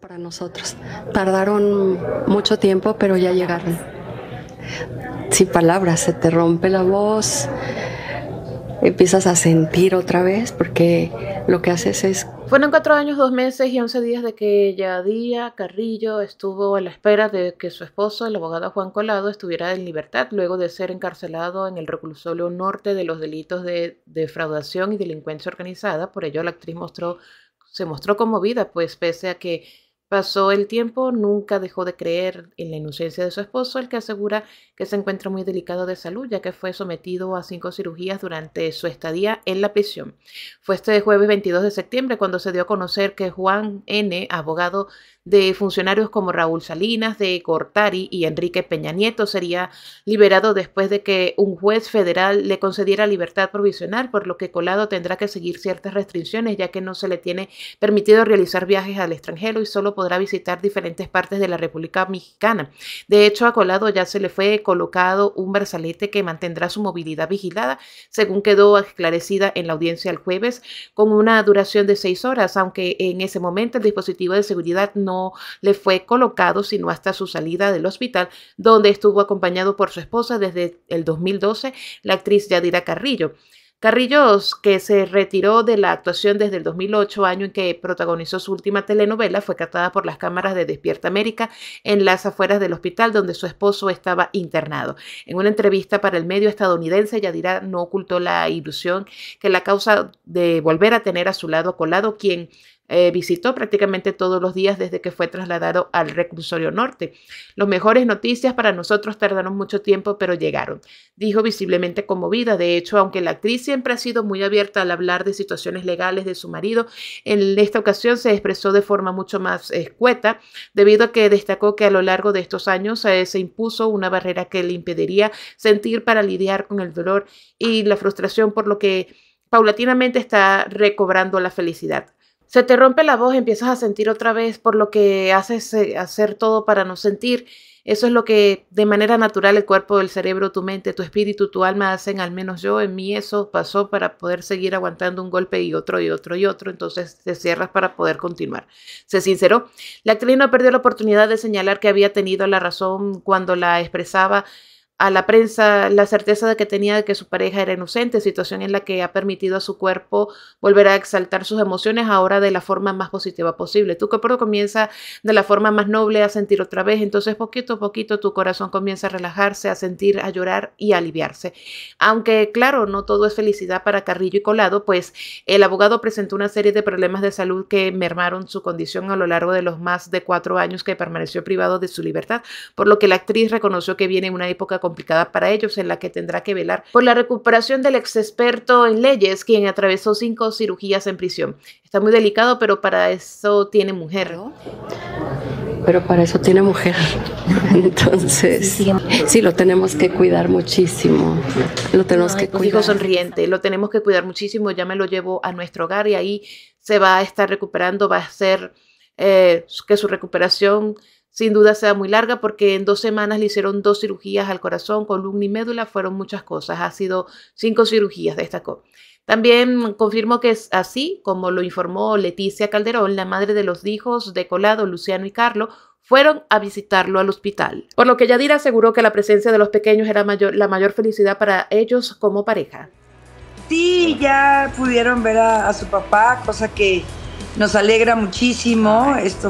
para nosotros. Tardaron mucho tiempo, pero ya llegaron. Sin palabras, se te rompe la voz, empiezas a sentir otra vez, porque lo que haces es... Fueron cuatro años, dos meses y once días de que Yadía Carrillo estuvo a la espera de que su esposo, el abogado Juan Colado, estuviera en libertad luego de ser encarcelado en el reclusorio norte de los delitos de defraudación y delincuencia organizada. Por ello, la actriz mostró se mostró conmovida, pues pese a que Pasó el tiempo, nunca dejó de creer en la inocencia de su esposo, el que asegura que se encuentra muy delicado de salud, ya que fue sometido a cinco cirugías durante su estadía en la prisión. Fue este jueves 22 de septiembre cuando se dio a conocer que Juan N., abogado de funcionarios como Raúl Salinas, de Cortari y Enrique Peña Nieto, sería liberado después de que un juez federal le concediera libertad provisional, por lo que Colado tendrá que seguir ciertas restricciones, ya que no se le tiene permitido realizar viajes al extranjero y solo podrá visitar diferentes partes de la República Mexicana. De hecho, a Colado ya se le fue colocado un brazalete que mantendrá su movilidad vigilada, según quedó esclarecida en la audiencia el jueves, con una duración de seis horas, aunque en ese momento el dispositivo de seguridad no le fue colocado, sino hasta su salida del hospital, donde estuvo acompañado por su esposa desde el 2012, la actriz Yadira Carrillo. Carrillos, que se retiró de la actuación desde el 2008, año en que protagonizó su última telenovela, fue captada por las cámaras de Despierta América en las afueras del hospital donde su esposo estaba internado. En una entrevista para el medio estadounidense, Yadira no ocultó la ilusión que la causa de volver a tener a su lado Colado, quien eh, visitó prácticamente todos los días desde que fue trasladado al reclusorio norte. Las mejores noticias para nosotros tardaron mucho tiempo, pero llegaron, dijo visiblemente conmovida. De hecho, aunque la actriz siempre ha sido muy abierta al hablar de situaciones legales de su marido, en esta ocasión se expresó de forma mucho más escueta, debido a que destacó que a lo largo de estos años eh, se impuso una barrera que le impediría sentir para lidiar con el dolor y la frustración por lo que paulatinamente está recobrando la felicidad. Se te rompe la voz, empiezas a sentir otra vez, por lo que haces eh, hacer todo para no sentir. Eso es lo que de manera natural el cuerpo, el cerebro, tu mente, tu espíritu, tu alma hacen, al menos yo, en mí eso pasó para poder seguir aguantando un golpe y otro y otro y otro, entonces te cierras para poder continuar. Se sinceró. La actriz no perdió la oportunidad de señalar que había tenido la razón cuando la expresaba a la prensa la certeza de que tenía de que su pareja era inocente, situación en la que ha permitido a su cuerpo volver a exaltar sus emociones ahora de la forma más positiva posible. Tu cuerpo comienza de la forma más noble a sentir otra vez, entonces poquito a poquito tu corazón comienza a relajarse, a sentir, a llorar y a aliviarse. Aunque claro, no todo es felicidad para Carrillo y Colado, pues el abogado presentó una serie de problemas de salud que mermaron su condición a lo largo de los más de cuatro años que permaneció privado de su libertad, por lo que la actriz reconoció que viene en una época complicada para ellos, en la que tendrá que velar por la recuperación del ex experto en leyes, quien atravesó cinco cirugías en prisión. Está muy delicado, pero para eso tiene mujer. ¿no? Pero para eso tiene mujer. Entonces, sí, lo tenemos que cuidar muchísimo. Lo tenemos que cuidar. hijo sonriente, lo tenemos que cuidar muchísimo. Ya me lo llevo a nuestro hogar y ahí se va a estar recuperando, va a ser eh, que su recuperación sin duda sea muy larga porque en dos semanas le hicieron dos cirugías al corazón, columna y médula, fueron muchas cosas, ha sido cinco cirugías, destacó. También confirmó que es así, como lo informó Leticia Calderón, la madre de los hijos de Colado, Luciano y Carlo, fueron a visitarlo al hospital. Por lo que Yadira aseguró que la presencia de los pequeños era mayor, la mayor felicidad para ellos como pareja. Sí, ya pudieron ver a su papá, cosa que nos alegra muchísimo. Esto